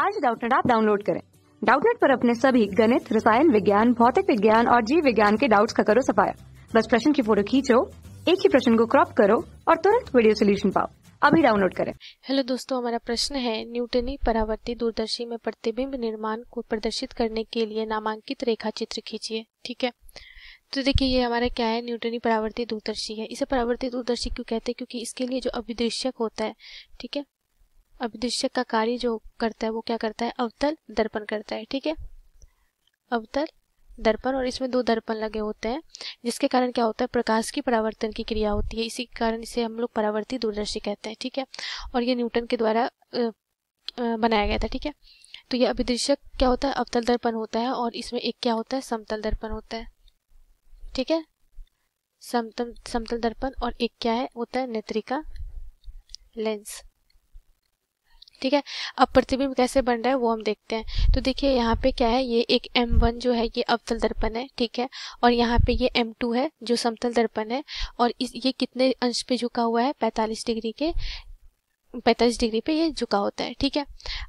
आज डाउटनेट आप डाउनलोड करें डाउटनेट पर अपने सभी गणित रसायन विज्ञान भौतिक विज्ञान और जीव विज्ञान के डाउट्स का करो सफाया बस प्रश्न की फोटो खींचो एक ही प्रश्न को क्रॉप करो और तुरंत वीडियो सोल्यूशन पाओ अभी डाउनलोड करें हेलो दोस्तों हमारा प्रश्न है न्यूटनी परावर्ती दूरदर्शी में प्रतिबिंब निर्माण को प्रदर्शित करने के लिए नामांकित रेखा चित्र खींचिए ठीक है तो देखिए ये हमारा क्या है न्यूटनी परावर्ती दूरदर्शी है इसे परावर्ती दूरदर्शी क्यों कहते हैं क्योंकि इसके लिए जो अभिदृश्यक होता है ठीक है अभिदृश्य का कार्य जो करता है वो क्या करता है अवतल दर्पण करता है ठीक है अवतल दर्पण और इसमें दो दर्पण लगे होते हैं जिसके कारण क्या होता है प्रकाश की परावर्तन की क्रिया होती है इसी कारण इसे हम लोग परावर्ती दूरदर्शी कहते हैं ठीक है और ये न्यूटन के द्वारा बनाया गया था ठीक है तो ये अभिदृश्यक क्या होता है अवतल दर्पण होता है और इसमें एक क्या होता है समतल दर्पण होता है ठीक है समतल समतल दर्पण और एक क्या है होता है नेत्रिका लेंस ठीक है अब प्रतिबिंब कैसे बन रहा है वो हम देखते हैं तो देखिए यहाँ पे क्या है ये एक M1 जो है ये अवतल दर्पण है ठीक है और यहाँ पे ये M2 है जो समतल दर्पण है और इस ये कितने अंश पे झुका हुआ है 45 डिग्री के पैंतालीस डिग्री पे ये झुका होता है ठीक है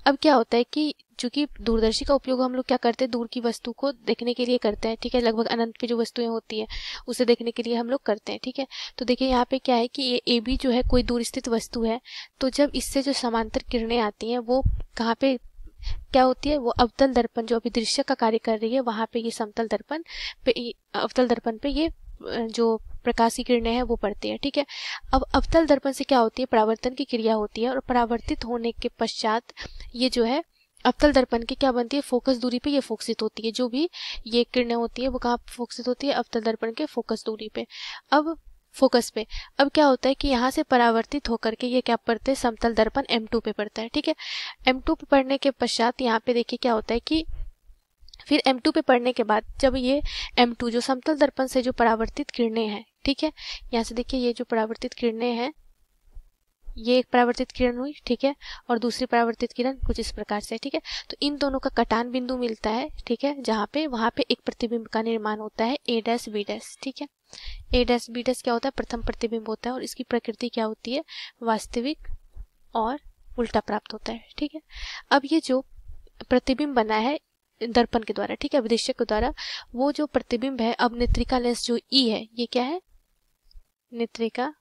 अब क्या होता है कि चूंकि दूरदर्शी का उपयोग हम लोग क्या करते हैं दूर की वस्तु को देखने के लिए करते हैं ठीक है लगभग अनंत पे जो वस्तुएं होती है उसे देखने के लिए हम लोग करते हैं ठीक है तो देखिए यहाँ पे क्या है कि ये ए बी जो है कोई दूर स्थित वस्तु है तो जब इससे जो समांतर किरणें आती हैं वो कहाँ पे क्या होती है वो अवतल दर्पण जो अभी दृश्य का कार्य कर रही है वहां पे ये समतल दर्पण पे अवतल दर्पण पे ये जो प्रकाशी किरणें हैं वो पड़ती हैं ठीक है अब अवतल दर्पण से क्या होती है परावर्तन की क्रिया होती है और परावर्तित होने के पश्चात ये जो है अवतल दर्पण की क्या बनती है फोकस दूरी पे ये फोकसित होती है जो भी ये किरणें होती है वो कहाँ फोकसित होती है अवतल दर्पण के फोकस दूरी पे अब फोकस पे अब क्या होता है कि यहाँ से परावर्तित होकर के ये क्या पड़ते हैं समतल दर्पण M2 पे पड़ता है ठीक है M2 पे पड़ने के पश्चात यहाँ पे देखिए क्या होता है कि फिर M2 पे पढ़ने के बाद जब ये M2 जो समतल दर्पण से जो परावर्तित किरणें हैं ठीक है यहाँ से देखिए ये जो परावर्तित किरणें हैं ये एक परावर्तित किरण हुई ठीक है और दूसरी परावर्तित किरण कुछ इस प्रकार से ठीक है तो इन दोनों का कटान बिंदु मिलता है ठीक है जहाँ पे वहाँ पे एक प्रतिबिंब का निर्माण होता है ए डैस बी डैस ठीक है ए डैस बी डैस क्या होता है प्रथम प्रतिबिंब होता है और इसकी प्रकृति क्या होती है वास्तविक और उल्टा प्राप्त होता है ठीक है अब ये जो प्रतिबिंब बना है दर्पण के द्वारा ठीक है अभिदृश्य के द्वारा वो जो प्रतिबिंब है अब नेत्रिका लेंस जो ई है ये क्या है नेत्रिका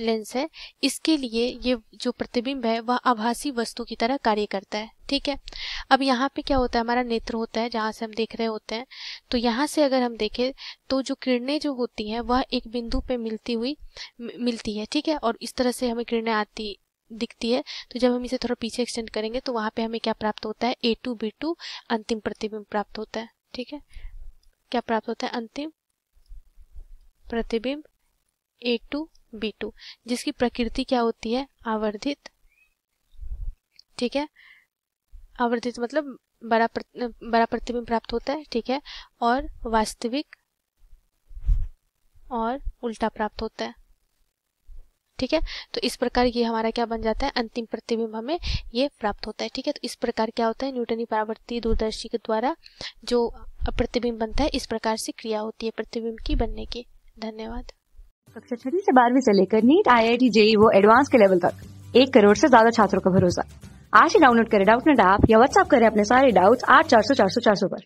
लेंस है इसके लिए ये जो प्रतिबिंब है वह आभासी वस्तु की तरह कार्य करता है ठीक है अब यहाँ पे क्या होता है हमारा नेत्र होता है जहाँ से हम देख रहे होते हैं तो यहाँ से अगर हम देखें तो जो किरणें जो होती हैं वह एक बिंदु पे मिलती हुई मिलती है ठीक है और इस तरह से हमें किरणें आती दिखती है तो जब हम इसे थोड़ा पीछे एक्सटेंड करेंगे तो वहाँ पे हमें क्या प्राप्त होता है ए टू बी टू अंतिम प्रतिबिंब प्राप्त होता है ठीक है क्या प्राप्त होता है अंतिम प्रतिबिंब ए टू बी टू जिसकी प्रकृति क्या होती है आवर्धित ठीक है आवर्धित मतलब बड़ा प्र, बड़ा प्रतिबिंब प्राप्त होता है ठीक है और वास्तविक और उल्टा प्राप्त होता है ठीक है तो इस प्रकार ये हमारा क्या बन जाता है अंतिम प्रतिबिंब हमें ये प्राप्त होता है ठीक है तो इस प्रकार क्या होता है न्यूटनी परावर्ती दूरदर्शी के द्वारा जो प्रतिबिंब बनता है इस प्रकार से क्रिया होती है प्रतिबिंब की बनने की धन्यवाद कक्षा छठी से बारहवीं से लेकर NEET I I T JEE वो एडवांस के लेवल तक एक करोड़ से ज्यादा छात्रों का भरोसा आज ही डाउनलोड करें डाउट नेट ऐप या व्हाट्सअप करें अपने सारे डाउट्स आठ चार सौ चार सौ चार सौ पर